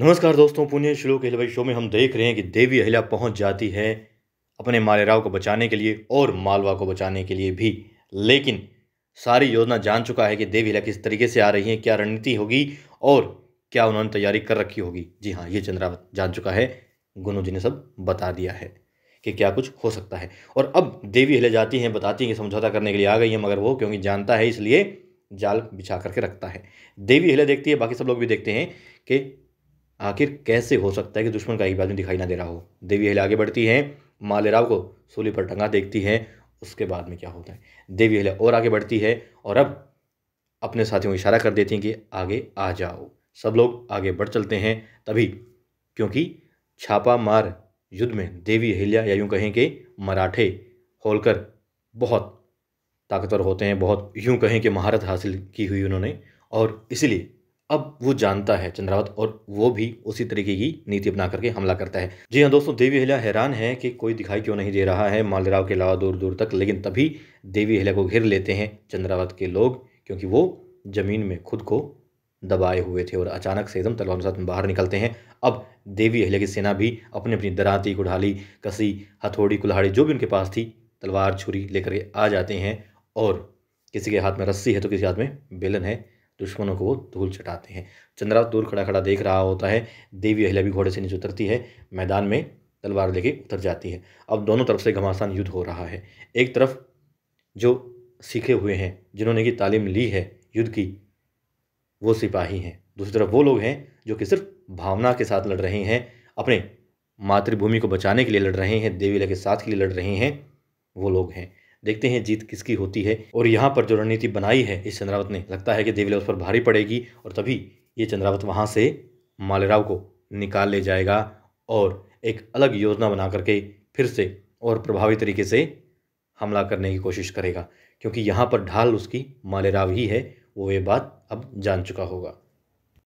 नमस्कार दोस्तों पुण्य श्लोक हलवाई शो में हम देख रहे हैं कि देवी अहिला पहुंच जाती है अपने मालेराव को बचाने के लिए और मालवा को बचाने के लिए भी लेकिन सारी योजना जान चुका है कि देवी अहिला किस तरीके से आ रही है क्या रणनीति होगी और क्या उन्होंने तैयारी कर रखी होगी जी हाँ ये चंद्रावत जान चुका है गुनू जी ने सब बता दिया है कि क्या कुछ हो सकता है और अब देवी हिले जाती हैं बताती हैं कि समझौता करने के लिए आ गई है मगर वो क्योंकि जानता है इसलिए जाल बिछा करके रखता है देवी हिले देखती है बाकी सब लोग भी देखते हैं कि आखिर कैसे हो सकता है कि दुश्मन का एक बाजू दिखाई ना दे रहा हो देवी हिल आगे बढ़ती हैं मालेराव को सूली पर टंगा देखती हैं उसके बाद में क्या होता है देवी हिल और आगे बढ़ती है और अब अपने साथियों को इशारा कर देती हैं कि आगे आ जाओ सब लोग आगे बढ़ चलते हैं तभी क्योंकि छापा मार युद्ध में देवी अहिल्या या यूँ कहें कि मराठे होलकर बहुत ताकतवर होते हैं बहुत यूँ कहें कि महारत हासिल की हुई उन्होंने और इसीलिए अब वो जानता है चंद्रावत और वो भी उसी तरीके की नीति अपना करके हमला करता है जी हाँ दोस्तों देवी हिला हैरान है कि कोई दिखाई क्यों नहीं दे रहा है मालेराव के अलावा दूर दूर तक लेकिन तभी देवी हिला को घिर लेते हैं चंद्रावत के लोग क्योंकि वो ज़मीन में खुद को दबाए हुए थे और अचानक से एकदम तलवार साथ में बाहर निकलते हैं अब देवी अहल्या की सेना भी अपनी अपनी दराती कुढ़ाली कसी हथौड़ी कुल्हाड़ी जो भी उनके पास थी तलवार छुरी लेकर के आ जाते हैं और किसी के हाथ में रस्सी है तो किसी हाथ में बेलन है दुश्मनों को वो धूल चटाते हैं चंद्रा दूर तो खड़ा खड़ा देख रहा होता है देवी अहिला भी घोड़े से नीचे उतरती है मैदान में तलवार लेके उतर जाती है अब दोनों तरफ से घमासान युद्ध हो रहा है एक तरफ जो सीखे हुए हैं जिन्होंने की तालीम ली है युद्ध की वो सिपाही हैं दूसरी तरफ वो लोग हैं जो कि सिर्फ भावना के साथ लड़ रहे हैं अपने मातृभूमि को बचाने के लिए लड़ रहे हैं देवी के साथ के लिए लड़ रहे हैं वो लोग हैं देखते हैं जीत किसकी होती है और यहाँ पर जो रणनीति बनाई है इस चंद्रावत ने लगता है कि देविला उस पर भारी पड़ेगी और तभी ये चंद्रावत वहाँ से मालेराव को निकाल ले जाएगा और एक अलग योजना बना करके फिर से और प्रभावी तरीके से हमला करने की कोशिश करेगा क्योंकि यहाँ पर ढाल उसकी मालेराव ही है वो ये बात अब जान चुका होगा